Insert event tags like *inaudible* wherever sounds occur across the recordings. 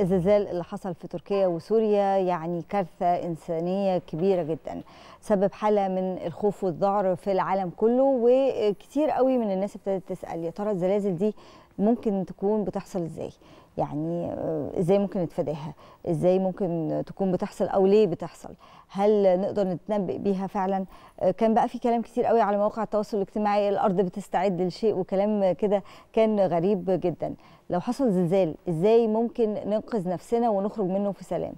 الزلزال اللي حصل في تركيا وسوريا يعني كارثة إنسانية كبيرة جدا سبب حالة من الخوف والذعر في العالم كله وكتير قوي من الناس ابتدت تسأل يا ترى الزلازل دي ممكن تكون بتحصل ازاي يعني آه، ازاي ممكن نتفاداها ازاي ممكن تكون بتحصل او ليه بتحصل هل نقدر نتنبئ بيها فعلا آه، كان بقى في كلام كتير قوي على مواقع التواصل الاجتماعي الارض بتستعد لشيء وكلام كده كان غريب جدا لو حصل زلزال ازاي ممكن ننقذ نفسنا ونخرج منه في سلام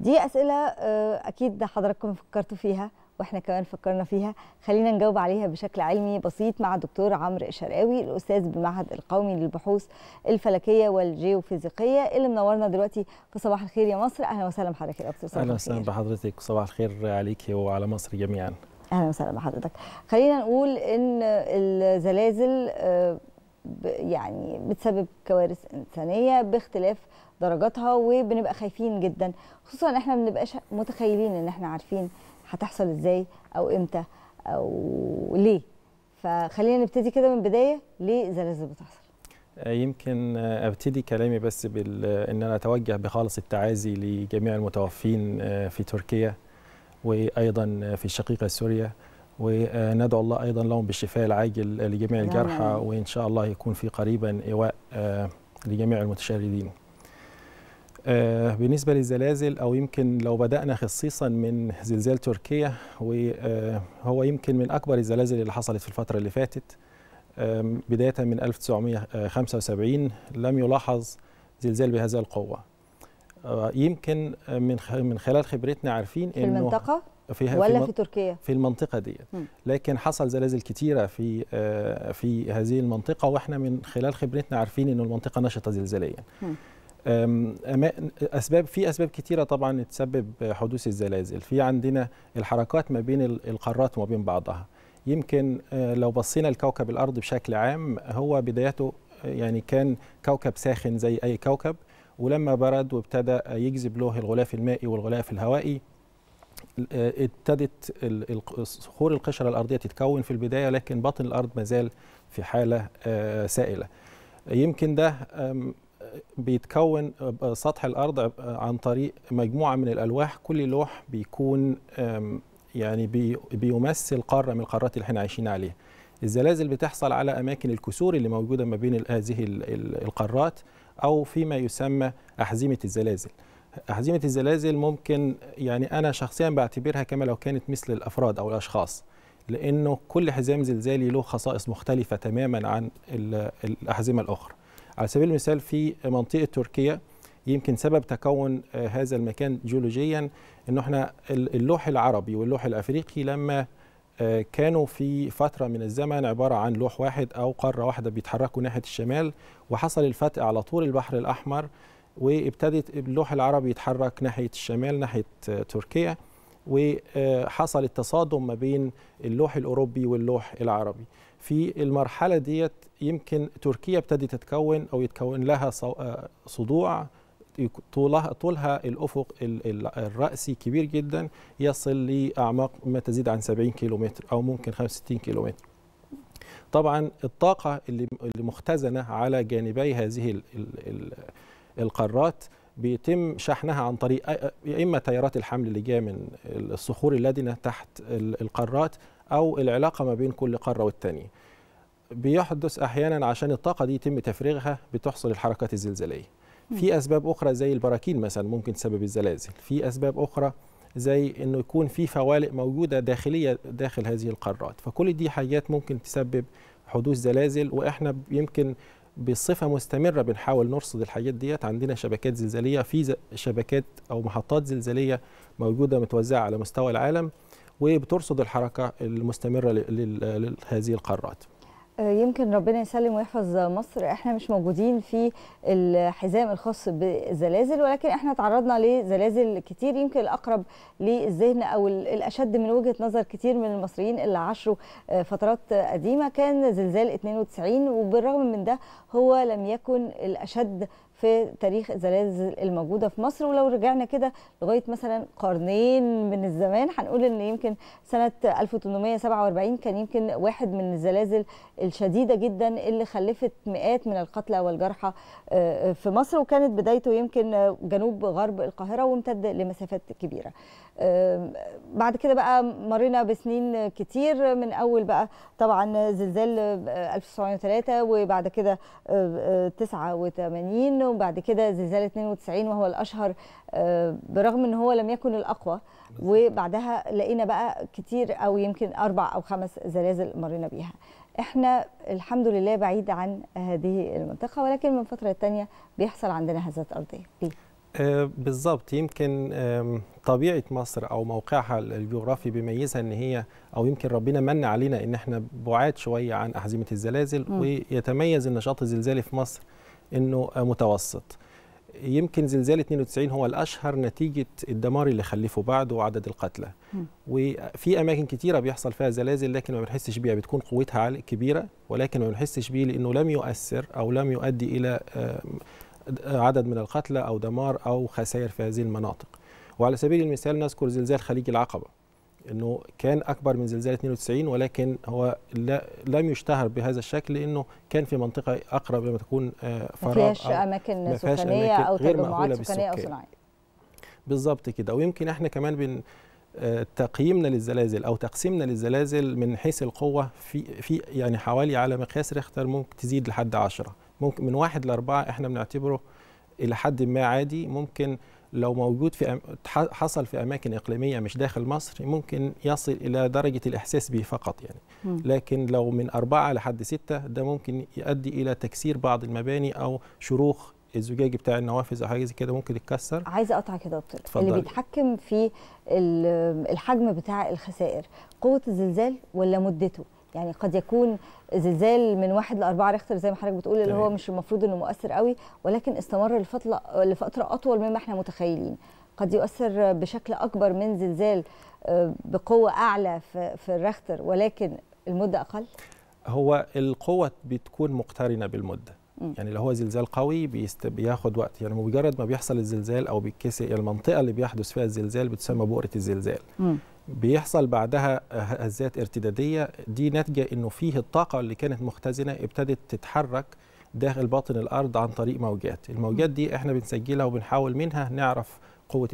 دي اسئله آه، اكيد حضراتكم فكرتوا فيها واحنا كمان فكرنا فيها خلينا نجاوب عليها بشكل علمي بسيط مع الدكتور عمرو الشرقاوي الاستاذ بالمعهد القومي للبحوث الفلكيه والجيوفيزيقيه اللي منورنا دلوقتي في صباح الخير يا مصر اهلا وسهلا بحضرتك يا دكتور اهلا وسهلا بحضرتك صباح الخير عليك وعلى مصر جميعا اهلا وسهلا بحضرتك خلينا نقول ان الزلازل آه، يعني بتسبب كوارث انسانيه باختلاف درجاتها وبنبقى خايفين جدا خصوصا احنا ما بنبقاش متخيلين ان احنا عارفين هتحصل ازاي او امتى او ليه فخلينا نبتدي كده من البدايه ليه زلازل بتحصل آه، يمكن آه، ابتدي كلامي بس بان ان انا اتوجه بخالص التعازي لجميع المتوفين آه، في تركيا وايضا في الشقيقه سوريا وندعو الله ايضا لهم بالشفاء العاجل لجميع الجرحى وان شاء الله يكون في قريبا ايواء لجميع المتشردين آه، بالنسبة للزلازل أو يمكن لو بدأنا خصيصا من زلزال تركيا وهو آه، يمكن من أكبر الزلازل اللي حصلت في الفترة اللي فاتت بداية من 1975 آه، لم يلاحظ زلزال بهذا القوة يمكن من من خلال خبرتنا عارفين في إنه المنطقة في ولا في, في تركيا في المنطقة دي لكن حصل زلازل كتيرة في في هذه المنطقة وإحنا من خلال خبرتنا عارفين إنه المنطقة نشطة زلزاليا اسباب في اسباب كتيره طبعا تسبب حدوث الزلازل في عندنا الحركات ما بين القارات وما بين بعضها يمكن آه، لو بصينا لكوكب الارض بشكل عام هو بدايته آه، يعني كان كوكب ساخن زي اي كوكب ولما برد وابتدى يجذب له الغلاف المائي والغلاف الهوائي آه، ابتدت صخور القشره الارضيه تتكون في البدايه لكن باطن الارض مازال في حاله سائله يمكن ده بيتكون سطح الارض عن طريق مجموعه من الالواح كل لوح بيكون يعني بيمثل قاره من القارات اللي احنا عايشين عليها الزلازل بتحصل على اماكن الكسور اللي موجوده ما بين هذه القارات او فيما يسمى احزمه الزلازل أحزمة الزلازل ممكن يعني أنا شخصيا بعتبرها كما لو كانت مثل الأفراد أو الأشخاص لأنه كل حزام زلزالي له خصائص مختلفة تماما عن الأحزمة الأخرى على سبيل المثال في منطقه تركيا يمكن سبب تكون آه، هذا المكان جيولوجيا ان احنا اللوح العربي واللوح الافريقي لما آه، كانوا في فتره من الزمن عباره عن لوح واحد او قاره واحده بيتحركوا ناحيه الشمال وحصل الفتق على طول البحر الاحمر وابتدت اللوح العربي يتحرك ناحيه الشمال ناحيه آه، تركيا وحصل التصادم ما بين اللوح الأوروبي واللوح العربي في المرحلة ديت يمكن تركيا ابتدت تتكون أو يتكون لها آه، صدوع طولها طولها الافق الراسي كبير جدا يصل لاعماق ما تزيد عن 70 كيلومتر او ممكن 65 كيلومتر. طبعا الطاقه اللي مختزنه على جانبي هذه القارات بيتم شحنها عن طريق يا اما تيارات الحمل اللي جايه من الصخور اللادنه تحت القارات او العلاقه ما بين كل قاره والثانيه. بيحدث احيانا عشان الطاقه دي يتم تفريغها بتحصل الحركات الزلزاليه. في اسباب اخرى زي البراكين مثلا ممكن تسبب الزلازل، في اسباب اخرى زي انه يكون في فوالق موجوده داخليه داخل هذه القارات، فكل دي حاجات ممكن تسبب حدوث زلازل واحنا يمكن بصفه مستمره بنحاول نرصد الحاجات ديت عندنا شبكات زلزاليه في شبكات او محطات زلزاليه موجوده متوزعه على مستوى العالم وبترصد الحركه المستمره لهذه القارات آه، يمكن ربنا يسلم ويحفظ مصر احنا مش موجودين في الحزام الخاص بالزلازل ولكن احنا تعرضنا لزلازل كتير يمكن الاقرب للذهن او الاشد من وجهه نظر كتير من المصريين اللي عاشوا آه، فترات قديمه كان زلزال 92 وبالرغم من ده هو لم يكن الاشد في تاريخ الزلازل الموجوده في مصر ولو رجعنا كده لغايه مثلا قرنين من الزمان هنقول ان يمكن سنه 1847 كان يمكن واحد من الزلازل الشديده جدا اللي خلفت مئات من القتلى والجرحى آه، آه، في مصر وكانت بدايته يمكن جنوب غرب القاهره وامتد لمسافات كبيره. آه، بعد كده بقى مرينا بسنين كتير من اول بقى طبعا زلزال 1903 وبعد كده 89 وبعد كده زلزال 92 وهو الاشهر آه، برغم ان هو لم يكن الاقوى وبعدها لقينا بقى كتير او يمكن اربع او خمس زلازل مرينا بيها احنا الحمد لله بعيد عن هذه المنطقه ولكن من فتره تانية بيحصل عندنا هزات ارضيه ليه آه، بالظبط يمكن طبيعه مصر او موقعها الجغرافي بيميزها ان هي او يمكن ربنا من علينا ان احنا بعاد شويه عن احزمه الزلازل م. ويتميز النشاط الزلزالي في مصر انه متوسط يمكن زلزال 92 هو الاشهر نتيجه الدمار اللي خلفه بعده وعدد القتلى وفي اماكن كثيره بيحصل فيها زلازل لكن ما بنحسش بيها بتكون قوتها كبيره ولكن ما بنحسش بيه لانه لم يؤثر او لم يؤدي الى آه، آه، عدد من القتلى او دمار او خسائر في هذه المناطق وعلى سبيل المثال نذكر زلزال خليج العقبه انه كان اكبر من زلزال 92 ولكن هو لا لم يشتهر بهذا الشكل لانه كان في منطقه اقرب لما تكون آه، فراغ ما فيهاش اماكن سكانيه او تجمعات سكانيه او صناعيه بالظبط كده ويمكن احنا كمان بن آه، تقييمنا للزلازل او تقسيمنا للزلازل من حيث القوه في في يعني حوالي على مقياس ريختر ممكن تزيد لحد 10 ممكن من واحد لاربعه احنا بنعتبره الى حد ما عادي ممكن لو موجود في حصل في اماكن اقليميه مش داخل مصر ممكن يصل الى درجه الاحساس به فقط يعني لكن لو من أربعة لحد ستة ده ممكن يؤدي الى تكسير بعض المباني او شروخ الزجاجي بتاع النوافذ او حاجه زي كده ممكن يتكسر عايزه اقطعك يا دكتور اللي بيتحكم في الحجم بتاع الخسائر قوه الزلزال ولا مدته يعني قد يكون زلزال من واحد لأربعة ريختر زي ما حضرتك بتقول اللي هو مش المفروض انه مؤثر قوي ولكن استمر لفتره لفتره اطول مما احنا متخيلين قد يؤثر بشكل اكبر من زلزال آه، بقوه اعلى في في الريختر ولكن المده اقل هو القوه بتكون مقترنه بالمده يعني لو هو زلزال قوي بيست... بياخد وقت يعني مجرد ما بيحصل الزلزال او بيتكسر يعني المنطقه اللي بيحدث فيها الزلزال بتسمى بؤره الزلزال م. بيحصل بعدها هزات ارتداديه دي ناتجه انه فيه الطاقه اللي كانت مختزنه ابتدت تتحرك داخل باطن الارض عن طريق موجات الموجات دي احنا بنسجلها وبنحاول منها نعرف قوه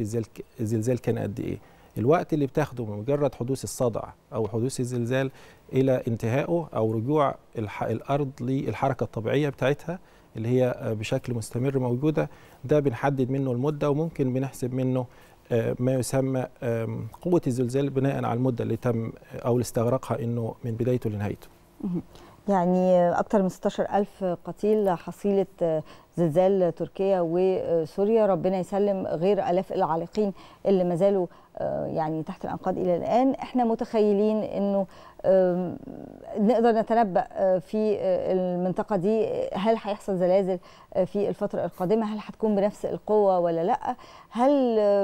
الزلزال كان قد ايه الوقت اللي بتاخده من مجرد حدوث الصدع او حدوث الزلزال الى انتهائه او رجوع الارض للحركه الطبيعيه بتاعتها اللي هي بشكل مستمر موجوده ده بنحدد منه المده وممكن بنحسب منه آه، ما يسمى قوة الزلزال بناء على المدة اللي تم آه، أو استغرقها أنه من بدايته لنهايته يعني أكثر من 16 ألف قتيل حصيلة آه، زلزال تركيا وسوريا ربنا يسلم غير ألاف العالقين اللي ما زالوا يعني تحت الأنقاض إلى الآن احنا متخيلين أنه نقدر نتنبأ آه، في آه، المنطقة دي آه، هل هيحصل زلازل في الفترة القادمة هل هتكون بنفس القوة ولا لأ هل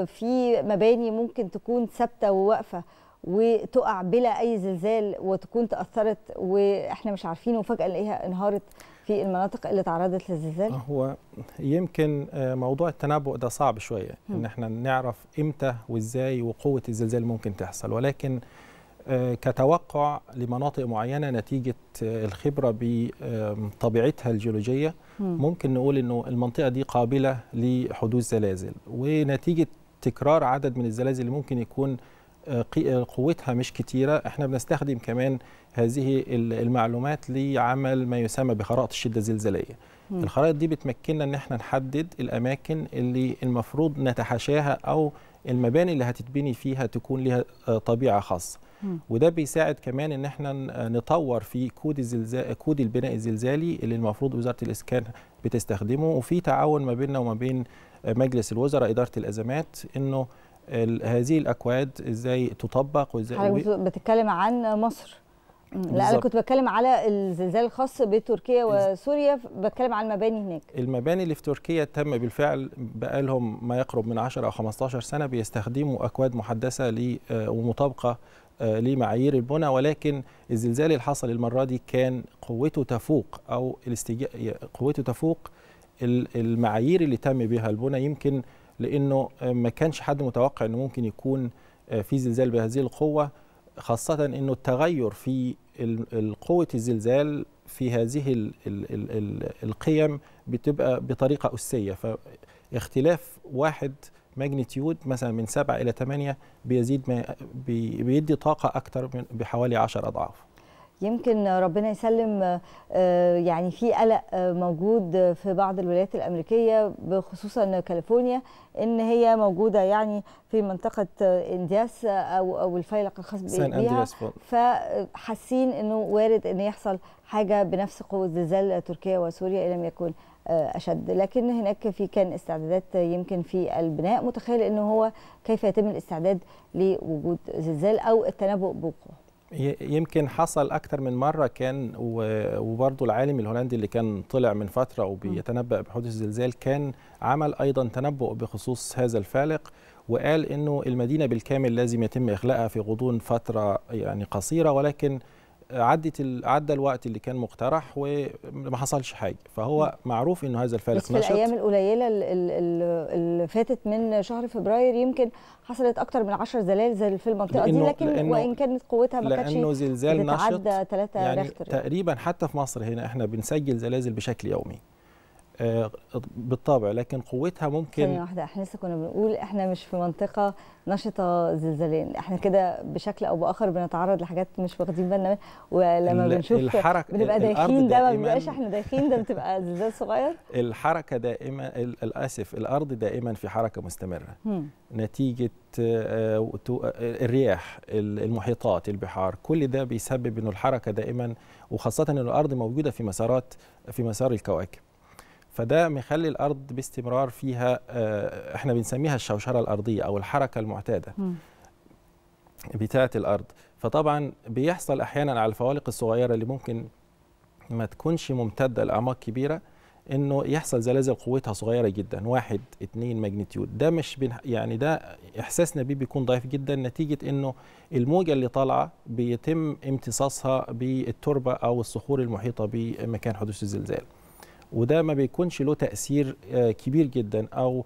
في مباني ممكن تكون ثابتة وواقفة وتقع بلا أي زلزال وتكون تأثرت وإحنا مش عارفين وفجأة نلاقيها انهارت في المناطق اللي تعرضت للزلزال؟ هو يمكن موضوع التنبؤ ده صعب شوية م. إن إحنا نعرف إمتى وإزاي وقوة الزلزال ممكن تحصل ولكن كتوقع لمناطق معينه نتيجه آه، الخبره بطبيعتها الجيولوجيه ممكن نقول انه المنطقه دي قابله لحدوث زلازل ونتيجه تكرار عدد من الزلازل اللي ممكن يكون آه، آه، قوتها مش كتيره احنا بنستخدم كمان هذه المعلومات لعمل ما يسمى بخرائط الشده الزلزاليه الخرائط دي بتمكننا ان احنا نحدد الاماكن اللي المفروض نتحاشاها او المباني اللي هتتبني فيها تكون لها طبيعه خاصه وده بيساعد كمان ان احنا آه، نطور في كود الزلزال كود البناء الزلزالي اللي المفروض وزاره الاسكان بتستخدمه وفي تعاون ما بيننا وما بين آه، مجلس الوزراء اداره الازمات انه هذه الاكواد ازاي تطبق وازاي حضرتك بتتكلم عن مصر لا انا كنت بتكلم على الزلزال الخاص بتركيا وسوريا بتكلم على المباني هناك المباني اللي في تركيا تم بالفعل بقى لهم ما يقرب من 10 او 15 سنه بيستخدموا اكواد محدثه آه، ومطابقه آه، لمعايير البنى ولكن الزلزال اللي حصل المره دي كان قوته تفوق او الاستج... قوته تفوق المعايير اللي تم بها البنى يمكن لانه ما كانش حد متوقع انه ممكن يكون آه، في زلزال بهذه القوه خاصه انه التغير في قوه الزلزال في هذه القيم بتبقى بطريقه اسيه فاختلاف واحد ماجنتيود مثلا من 7 الى 8 بيزيد ما بيدي طاقه اكتر من بحوالي 10 اضعاف يمكن ربنا يسلم آه، يعني في قلق آه، موجود في بعض الولايات الامريكيه بخصوصا كاليفورنيا ان هي موجوده يعني في منطقه آه، اندياس او او الفيلق الخاص بها فحاسين انه وارد ان يحصل حاجه بنفس قوه زلزال تركيا وسوريا ان لم يكن آه، اشد لكن هناك في كان استعدادات يمكن في البناء متخيل ان هو كيف يتم الاستعداد لوجود زلزال او التنبؤ بوقوعه يمكن حصل اكثر من مره كان وبرضه العالم الهولندي اللي كان طلع من فتره وبيتنبأ بحدوث الزلزال كان عمل ايضا تنبؤ بخصوص هذا الفالق وقال انه المدينه بالكامل لازم يتم اخلاءها في غضون فتره يعني قصيره ولكن عدت عدى الوقت اللي كان مقترح وما حصلش حاجه فهو معروف انه هذا الفارق بس في الايام القليله اللي فاتت من شهر فبراير يمكن حصلت اكتر من 10 زلازل في المنطقه دي لكن لأنه وان كانت قوتها ما كانتش لانه زلزال نشط يعني ريختر. تقريبا حتى في مصر هنا احنا بنسجل زلازل بشكل يومي آه، بالطبع لكن قوتها ممكن ثانية واحدة احنا لسه كنا بنقول احنا مش في منطقة نشطة زلزالين احنا كده بشكل او باخر بنتعرض لحاجات مش واخدين بالنا منها ولما بنشوف الحركة بنبقى دايخين ده ما بنبقاش احنا دايخين ده بتبقى زلزال صغير الحركة دائما للاسف الارض دائما في حركة مستمرة نتيجة آه، الرياح المحيطات البحار كل ده بيسبب انه الحركة دائما وخاصة ان الارض موجودة في مسارات في مسار الكواكب فده مخلي الارض باستمرار فيها آه، احنا بنسميها الشوشره الارضيه او الحركه المعتاده بتاعه الارض فطبعا بيحصل احيانا على الفوالق الصغيره اللي ممكن ما تكونش ممتده لاعماق كبيره انه يحصل زلازل قوتها صغيره جدا واحد اتنين ماجنتيود ده مش يعني ده احساسنا بيه بيكون ضعيف جدا نتيجه انه الموجه اللي طالعه بيتم امتصاصها بالتربه او الصخور المحيطه بمكان حدوث الزلزال وده ما بيكونش له تاثير آه، كبير جدا او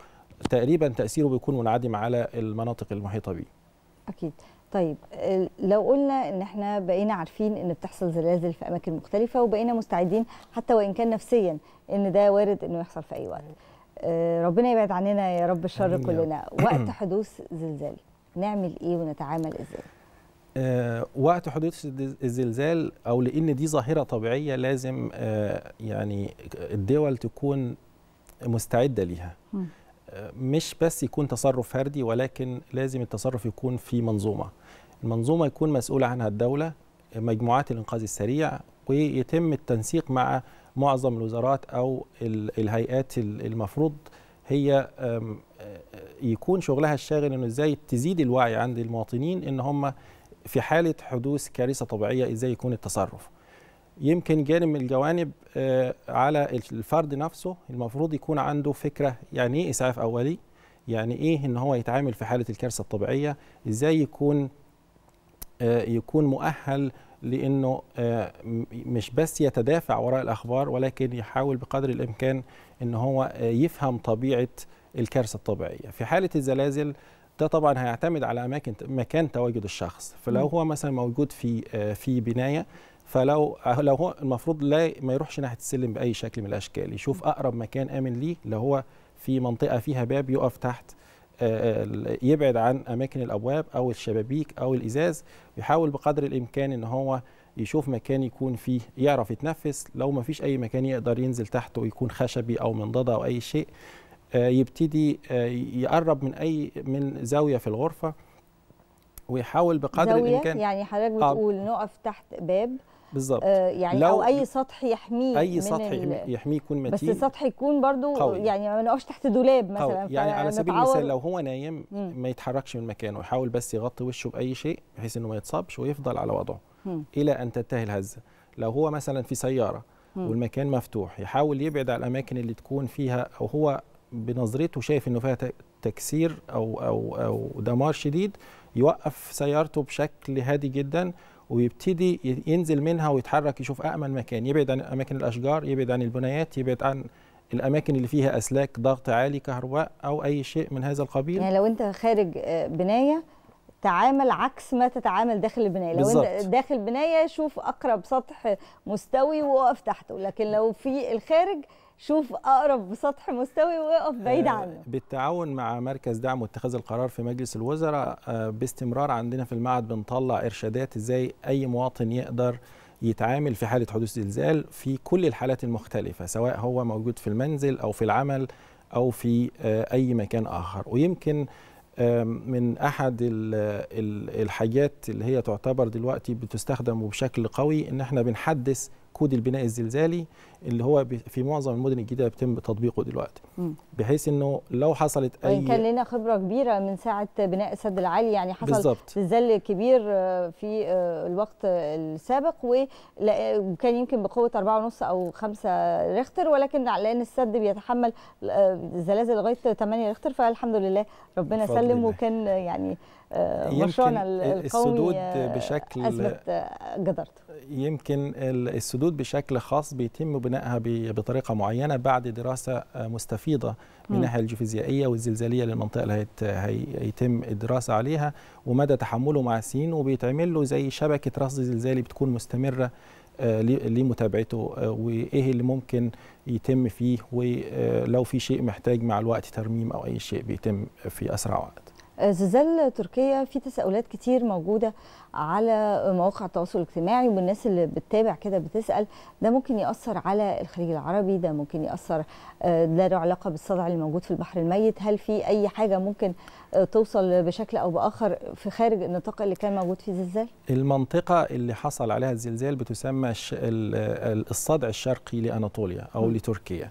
تقريبا تاثيره بيكون منعدم على المناطق المحيطه بيه اكيد طيب لو قلنا ان احنا بقينا عارفين ان بتحصل زلازل في اماكن مختلفه وبقينا مستعدين حتى وان كان نفسيا ان ده وارد انه يحصل في اي وقت آه، ربنا يبعد عننا يا رب الشر كلنا وقت حدوث زلزال نعمل ايه ونتعامل ازاي آه، وقت حدوث الزلزال او لان دي ظاهره طبيعيه لازم آه، يعني الدول تكون مستعده ليها آه، مش بس يكون تصرف فردي ولكن لازم التصرف يكون في منظومه المنظومه يكون مسؤوله عنها الدوله مجموعات الانقاذ السريع ويتم التنسيق مع معظم الوزارات او الهيئات المفروض هي يكون شغلها الشاغل انه ازاي تزيد الوعي عند المواطنين ان هم في حاله حدوث كارثه طبيعيه ازاي يكون التصرف يمكن جانب من الجوانب آه، على الفرد نفسه المفروض يكون عنده فكره يعني ايه اسعاف اولي يعني ايه ان هو يتعامل في حاله الكارثه الطبيعيه ازاي يكون آه، يكون مؤهل لانه آه، مش بس يتدافع وراء الاخبار ولكن يحاول بقدر الامكان ان هو يفهم طبيعه الكارثه الطبيعيه في حاله الزلازل ده طبعا هيعتمد على اماكن مكان تواجد الشخص فلو هو مثلا موجود في آه، في بنايه فلو آه، لو هو المفروض لا ما يروحش ناحيه السلم باي شكل من الاشكال يشوف اقرب مكان امن ليه لو هو في منطقه فيها باب يقف تحت آه، يبعد عن اماكن الابواب او الشبابيك او الازاز يحاول بقدر الامكان ان هو يشوف مكان يكون فيه يعرف يتنفس لو ما فيش اي مكان يقدر ينزل تحته يكون خشبي او منضده او اي شيء آه، يبتدي آه، يقرب من اي من زاويه في الغرفه ويحاول بقدر زاوية الامكان يعني حضرتك آه، بتقول آه. نقف تحت باب بالظبط آه يعني لو او اي سطح يحميه اي سطح يحميه يكون متين بس السطح يكون برضو قوي. يعني ما نقفش تحت دولاب مثلا قوي. يعني على سبيل المثال لو هو نايم مم. ما يتحركش من مكانه ويحاول بس يغطي وشه باي شيء بحيث انه ما يتصابش ويفضل على وضعه مم. الى ان تنتهي الهزه لو هو مثلا في سياره مم. والمكان مفتوح يحاول يبعد على الاماكن اللي تكون فيها او هو بنظرته شايف انه فيها تكسير او او او دمار شديد يوقف سيارته بشكل هادي جدا ويبتدي ينزل منها ويتحرك يشوف امن مكان يبعد عن أماكن الأشجار يبعد عن البنايات يبعد عن الأماكن اللي فيها أسلاك ضغط عالي كهرباء أو أي شيء من هذا القبيل يعني لو أنت خارج آه، بناية تعامل عكس ما تتعامل داخل البنايه لو بالزبط. انت داخل بنايه شوف اقرب سطح مستوي ووقف تحته لكن لو في الخارج شوف اقرب سطح مستوي واقف بعيد آه، عنه بالتعاون مع مركز دعم واتخاذ القرار في مجلس الوزراء آه، باستمرار عندنا في المعهد بنطلع ارشادات ازاي اي مواطن يقدر يتعامل في حاله حدوث زلزال في كل الحالات المختلفه سواء هو موجود في المنزل او في العمل او في آه، اي مكان اخر ويمكن من احد الحاجات اللي هي تعتبر دلوقتي بتستخدم بشكل قوي ان احنا بنحدث كود البناء الزلزالي اللي هو في معظم المدن الجديده بيتم تطبيقه دلوقتي بحيث انه لو حصلت اي وان كان لنا خبره كبيره من ساعه بناء السد العالي يعني حصل بالزبط. زلزال كبير آه، في آه، الوقت السابق آه، وكان يمكن بقوه 4.5 او 5 ريختر ولكن لان السد بيتحمل زلازل لغايه 8 ريختر فالحمد لله ربنا سلم وكان يعني آه، مشروعنا القومي السدود آه، بشكل اثبت آه، جدارته يمكن السدود بشكل خاص بيتم بنائها بطريقه معينه بعد دراسه مستفيضه من الناحيه الجيوفيزيائيه والزلزاليه للمنطقه اللي هيتم الدراسه عليها ومدى تحمله مع سين وبيتعمل له زي شبكه رصد زلزالي بتكون مستمره لمتابعته وايه اللي ممكن يتم فيه ولو في شيء محتاج مع الوقت ترميم او اي شيء بيتم في اسرع وقت زلزال تركيا في تساؤلات كتير موجوده على مواقع التواصل الاجتماعي والناس اللي بتتابع كده بتسال ده ممكن ياثر على الخليج العربي ده ممكن ياثر ده آه، له علاقه بالصدع اللي موجود في البحر الميت هل في اي حاجه ممكن آه، توصل بشكل او باخر في خارج النطاق اللي كان موجود فيه زلزال المنطقه اللي حصل عليها الزلزال بتسمى الصدع الشرقي لاناطوليا او لتركيا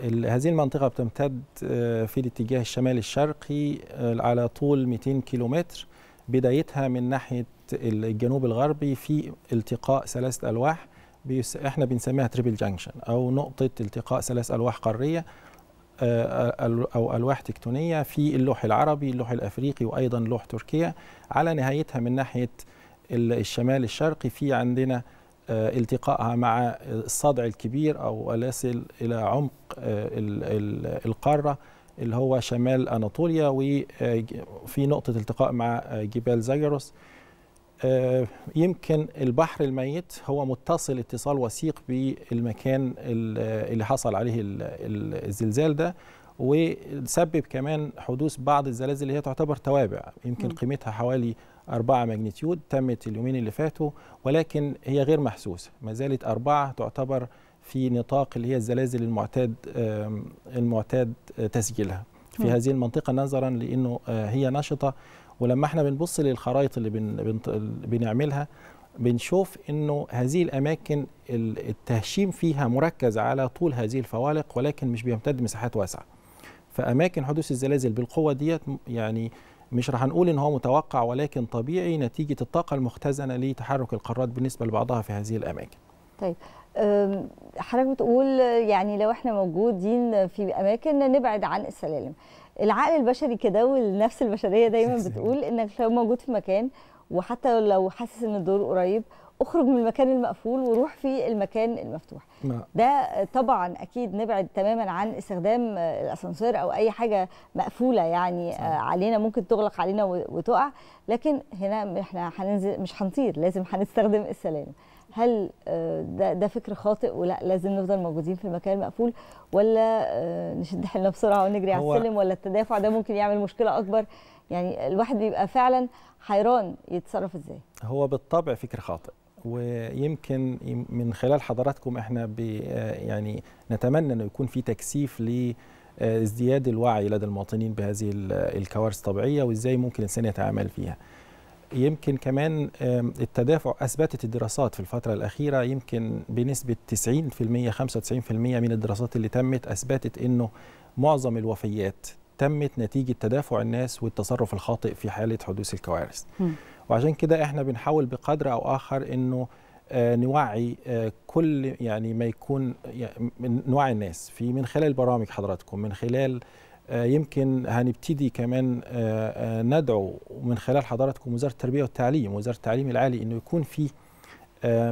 هذه المنطقة بتمتد آه، في الاتجاه الشمالي الشرقي آه، على طول 200 كيلومتر بدايتها من ناحية الجنوب الغربي في التقاء ثلاثة ألواح بيس... احنا بنسميها تريبل جانكشن أو نقطة التقاء ثلاث ألواح قارية آه، أو ألواح تكتونية في اللوح العربي اللوح الأفريقي وأيضا لوح تركيا على نهايتها من ناحية الشمال الشرقي في عندنا آه، التقائها مع الصدع الكبير أو ألاسل إلى عمق آه، القارة اللي هو شمال أناطوليا وفي آه، نقطة التقاء مع جبال زاجروس يمكن البحر الميت هو متصل اتصال وثيق بالمكان اللي حصل عليه الزلزال ده وسبب كمان حدوث بعض الزلازل اللي هي تعتبر توابع يمكن قيمتها حوالي 4 ماجنتيود تمت اليومين اللي فاتوا ولكن هي غير محسوسه ما زالت 4 تعتبر في نطاق اللي هي الزلازل المعتاد المعتاد آه، تسجيلها في هذه المنطقه نظرا لانه آه، هي نشطه ولما احنا بنبص للخرائط اللي بن بنعملها بنشوف انه هذه الاماكن التهشيم فيها مركز على طول هذه الفوالق ولكن مش بيمتد مساحات واسعه فاماكن حدوث الزلازل بالقوه ديت يعني مش رح نقول ان هو متوقع ولكن طبيعي نتيجه الطاقه المختزنه لتحرك القارات بالنسبه لبعضها في هذه الاماكن. طيب حضرتك بتقول يعني لو احنا موجودين في اماكن نبعد عن السلالم. العقل البشري كده والنفس البشريه دايما *laughs* بتقول انك لو موجود في مكان وحتى لو حاسس ان الدور قريب اخرج من المكان المقفول وروح في المكان المفتوح نعم. ده طبعا اكيد نبعد تماما عن استخدام الاسانسير او اي حاجه مقفوله يعني صح. آه، علينا ممكن تغلق علينا وتقع لكن هنا احنا هننزل مش هنطير لازم هنستخدم السلالم هل آه، ده ده فكر خاطئ ولا لازم نفضل موجودين في المكان المقفول ولا آه، نشد حيلنا بسرعه ونجري على السلم ولا التدافع ده ممكن يعمل مشكله اكبر يعني الواحد بيبقى فعلا حيران يتصرف ازاي هو بالطبع فكر خاطئ ويمكن من خلال حضراتكم احنا آه، يعني نتمنى انه يكون في تكثيف ل آه، ازدياد الوعي لدى المواطنين بهذه الكوارث الطبيعيه وازاي ممكن الانسان يتعامل فيها. يمكن كمان التدافع اثبتت الدراسات في الفتره الاخيره يمكن بنسبه 90% 95% من الدراسات اللي تمت اثبتت انه معظم الوفيات تمت نتيجه تدافع الناس والتصرف الخاطئ في حاله حدوث الكوارث وعشان كده احنا بنحاول بقدر او اخر انه آه، نوعي آه، كل يعني ما يكون نوعي الناس في من خلال برامج حضراتكم من خلال آه، يمكن هنبتدي كمان ندعو من خلال حضراتكم وزاره التربيه والتعليم وزاره التعليم العالي انه يكون في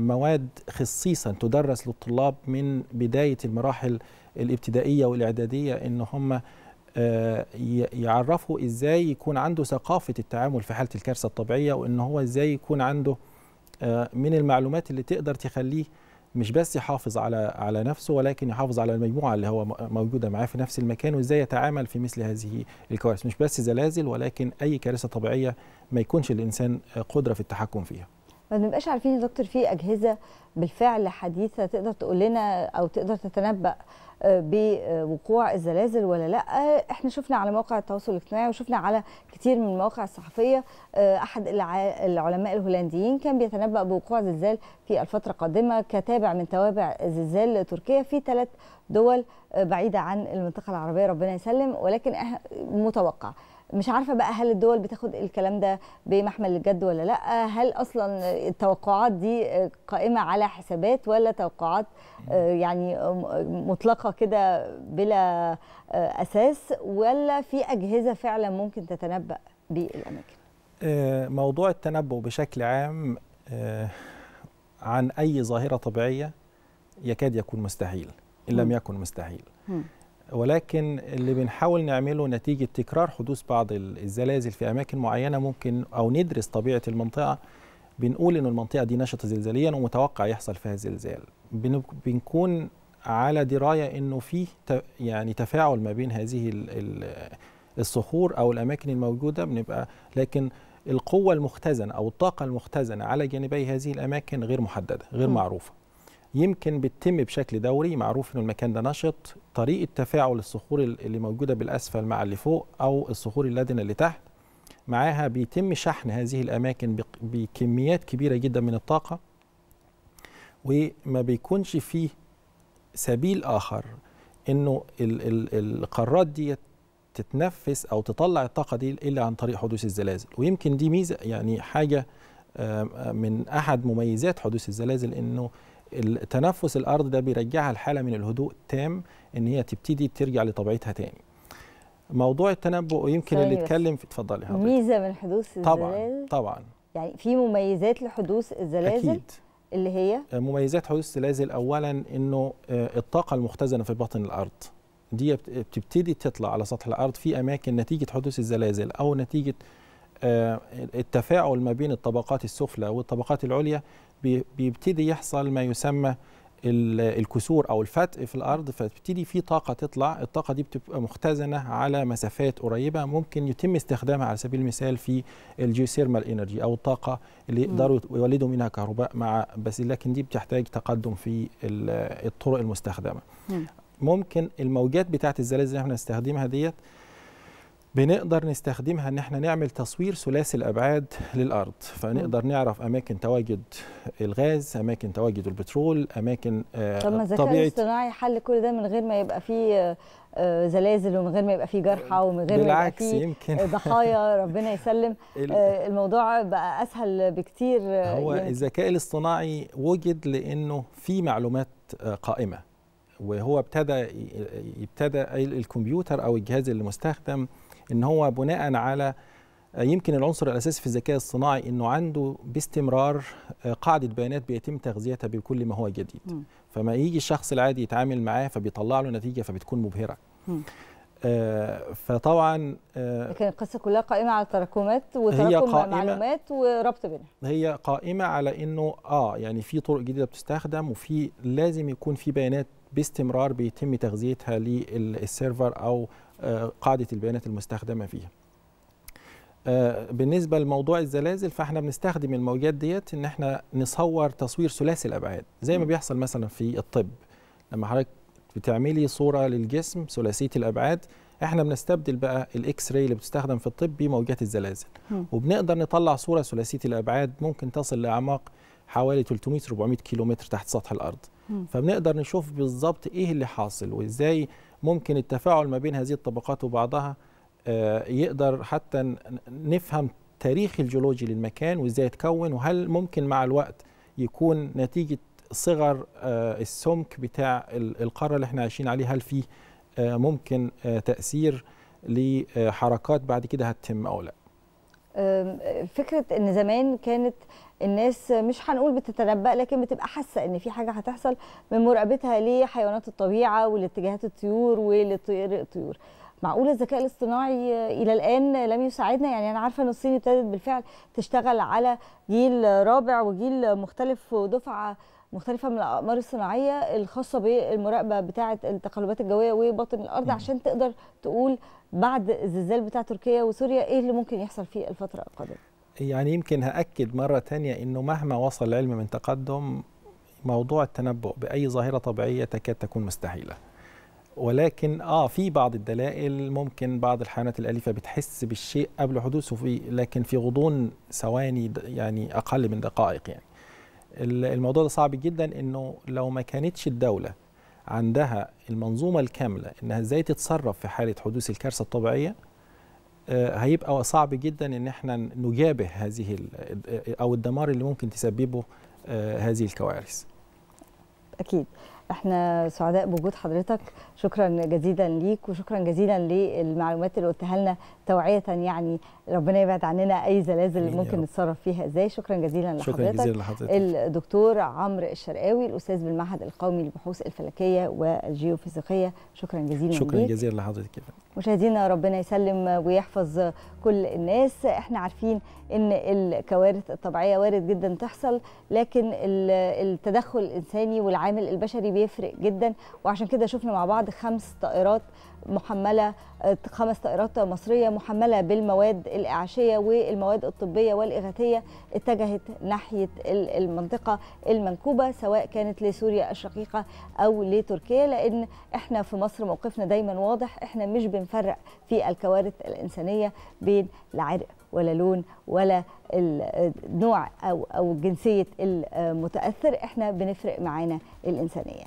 مواد خصيصا تدرس للطلاب من بدايه المراحل الابتدائيه والاعداديه ان هم آه، يعرفه ازاي يكون عنده ثقافه التعامل في حاله الكارثه الطبيعيه وان هو ازاي يكون عنده آه، من المعلومات اللي تقدر تخليه مش بس يحافظ على على نفسه ولكن يحافظ على المجموعه اللي هو موجوده معاه في نفس المكان وازاي يتعامل في مثل هذه الكوارث مش بس زلازل ولكن اي كارثه طبيعيه ما يكونش الانسان آه، قدره في التحكم فيها ما بنبقاش عارفين يا دكتور في اجهزه بالفعل حديثه تقدر تقول لنا او تقدر تتنبأ آه، بوقوع الزلازل ولا لا آه، احنا شفنا على مواقع التواصل الاجتماعي وشفنا على كتير من المواقع الصحفيه آه، احد العلماء الهولنديين كان بيتنبأ بوقوع زلزال في الفتره القادمه كتابع من توابع زلزال تركيا في ثلاث دول بعيده عن المنطقه العربيه ربنا يسلم ولكن متوقع مش عارفه بقى هل الدول بتاخد الكلام ده بمحمل الجد ولا لا هل اصلا التوقعات دي قائمه على حسابات ولا توقعات آه، يعني مطلقه كده بلا آه، اساس ولا في اجهزه فعلا ممكن تتنبأ بالاماكن آه، موضوع التنبؤ بشكل عام عن اي ظاهره طبيعيه يكاد يكون مستحيل ان لم يكن مستحيل ولكن اللي بنحاول نعمله نتيجة تكرار حدوث بعض الزلازل في أماكن معينة ممكن أو ندرس طبيعة المنطقة بنقول إن المنطقة دي نشطة زلزاليا ومتوقع يحصل فيها زلزال بنكون على دراية إنه في يعني تفاعل ما بين هذه الصخور أو الأماكن الموجودة بنبقى لكن القوة المختزنة أو الطاقة المختزنة على جانبي هذه الأماكن غير محددة غير معروفة يمكن بتتم بشكل دوري معروف ان المكان ده نشط طريقه تفاعل الصخور اللي موجوده بالاسفل مع اللي فوق او الصخور اللادنه اللي تحت معاها بيتم شحن هذه الاماكن بكميات كبيره جدا من الطاقه وما بيكونش فيه سبيل اخر انه القارات دي تتنفس او تطلع الطاقه دي الا عن طريق حدوث الزلازل ويمكن دي ميزه يعني حاجه من احد مميزات حدوث الزلازل انه التنفس الارض ده بيرجعها لحاله من الهدوء التام ان هي تبتدي ترجع لطبيعتها تاني موضوع التنبؤ يمكن اللي اتكلم أيوة. في اتفضلي حضرتك ميزه من حدوث الزلازل طبعا طبعا يعني في مميزات لحدوث الزلازل اكيد اللي هي آه، مميزات حدوث الزلازل اولا انه آه، الطاقه المختزنه في بطن الارض دي بتبتدي تطلع على سطح الارض في اماكن نتيجه حدوث الزلازل او نتيجه آه، التفاعل ما بين الطبقات السفلى والطبقات العليا بيبتدي يحصل ما يسمى الكسور او الفتق في الارض فتبتدي في طاقه تطلع الطاقه دي بتبقى مختزنه على مسافات قريبه ممكن يتم استخدامها على سبيل المثال في الجيوثيرمال انرجي او الطاقه اللي يقدروا يولدوا منها كهرباء مع بس لكن دي بتحتاج تقدم في الطرق المستخدمه ممكن الموجات بتاعه الزلازل اللي احنا بنستخدمها ديت بنقدر نستخدمها ان احنا نعمل تصوير ثلاثي الابعاد للارض فنقدر نعرف اماكن تواجد الغاز اماكن تواجد البترول اماكن آه، طب ما الذكاء الاصطناعي حل كل ده من غير ما يبقى فيه آه، آه، زلازل ومن غير ما يبقى فيه جرحى ومن غير ما يبقى فيه يمكن ضحايا *laughs* ربنا يسلم الموضوع بقى اسهل بكتير هو يمكن. يعني. الذكاء الاصطناعي وجد لانه في معلومات قائمه وهو ابتدى ابتدى الكمبيوتر او الجهاز اللي مستخدم ان هو بناء على يمكن العنصر الاساسي في الذكاء الصناعي انه عنده باستمرار آه، قاعده بيانات بيتم تغذيتها بكل ما هو جديد م. فما يجي الشخص العادي يتعامل معاه فبيطلع له نتيجه فبتكون مبهره آه فطبعا آه لكن القصه كلها قائمه على تراكمات وتراكم معلومات وربط بينها هي قائمه على انه اه يعني في طرق جديده بتستخدم وفي لازم يكون في بيانات باستمرار بيتم تغذيتها للسيرفر او آه، قاعده البيانات المستخدمه فيها. آه، بالنسبه لموضوع الزلازل فاحنا بنستخدم الموجات ديت ان احنا نصور تصوير ثلاثي الابعاد زي ما بيحصل مثلا في الطب لما حضرتك بتعملي صوره للجسم ثلاثيه الابعاد احنا بنستبدل بقى الاكس راي اللي بتستخدم في الطب بموجات الزلازل وبنقدر نطلع صوره ثلاثيه الابعاد ممكن تصل لاعماق حوالي 300 400 كيلومتر تحت سطح الارض فبنقدر نشوف بالظبط ايه اللي حاصل وازاي ممكن التفاعل ما بين هذه الطبقات وبعضها آه، يقدر حتى نفهم التاريخ الجيولوجي للمكان وازاي اتكون وهل ممكن مع الوقت يكون نتيجه صغر آه، السمك بتاع القاره اللي احنا عايشين عليها هل فيه آه، ممكن تاثير لحركات بعد كده هتتم او لا فكره ان زمان كانت الناس مش هنقول بتتنبأ لكن بتبقى حاسة ان في حاجة هتحصل من مراقبتها لحيوانات الطبيعة والاتجاهات الطيور ولطير الطيور معقولة الذكاء الاصطناعي إلى الآن لم يساعدنا يعني أنا عارفة أن الصين ابتدت بالفعل تشتغل على جيل رابع وجيل مختلف ودفعة مختلفة من الأقمار الصناعية الخاصة بالمراقبة بتاعة التقلبات الجوية وباطن الأرض عشان تقدر تقول بعد الزلزال بتاع تركيا وسوريا إيه اللي ممكن يحصل في الفترة القادمة يعني يمكن هأكد مرة تانية أنه مهما وصل العلم من تقدم موضوع التنبؤ بأي ظاهرة طبيعية تكاد تكون مستحيلة ولكن آه في بعض الدلائل ممكن بعض الحيوانات الأليفة بتحس بالشيء قبل حدوثه في لكن في غضون ثواني يعني أقل من دقائق يعني الموضوع ده صعب جدا أنه لو ما كانتش الدولة عندها المنظومة الكاملة أنها إزاي تتصرف في حالة حدوث الكارثة الطبيعية آه، هيبقى صعب جدا ان احنا نجابه هذه آه، او الدمار اللي ممكن تسببه آه، هذه الكوارث اكيد احنا سعداء بوجود حضرتك شكرا جزيلا ليك وشكرا جزيلا للمعلومات اللي قلتها لنا توعيه يعني ربنا يبعد عننا اي زلازل ممكن نتصرف فيها ازاي شكرا جزيلا لحضرتك شكرا جزيلا لحضرتك الدكتور عمرو الشرقاوي الاستاذ بالمعهد القومي للبحوث الفلكيه والجيوفيزيقيه شكرا جزيلا شكرا جزيلا لحضرتك مشاهدينا ربنا يسلم ويحفظ كل الناس احنا عارفين ان الكوارث الطبيعيه وارد جدا تحصل لكن التدخل الانساني والعامل البشري بيفرق جدا وعشان كده شفنا مع بعض خمس طائرات محمله آه، خمس طائرات مصريه محمله بالمواد الاعاشيه والمواد الطبيه والاغاثيه اتجهت ناحيه المنطقه المنكوبه سواء كانت لسوريا الشقيقه او لتركيا لان احنا في مصر موقفنا دايما واضح احنا مش بنفرق في الكوارث الانسانيه بين لا عرق ولا لون ولا النوع او او جنسيه المتاثر احنا بنفرق معانا الانسانيه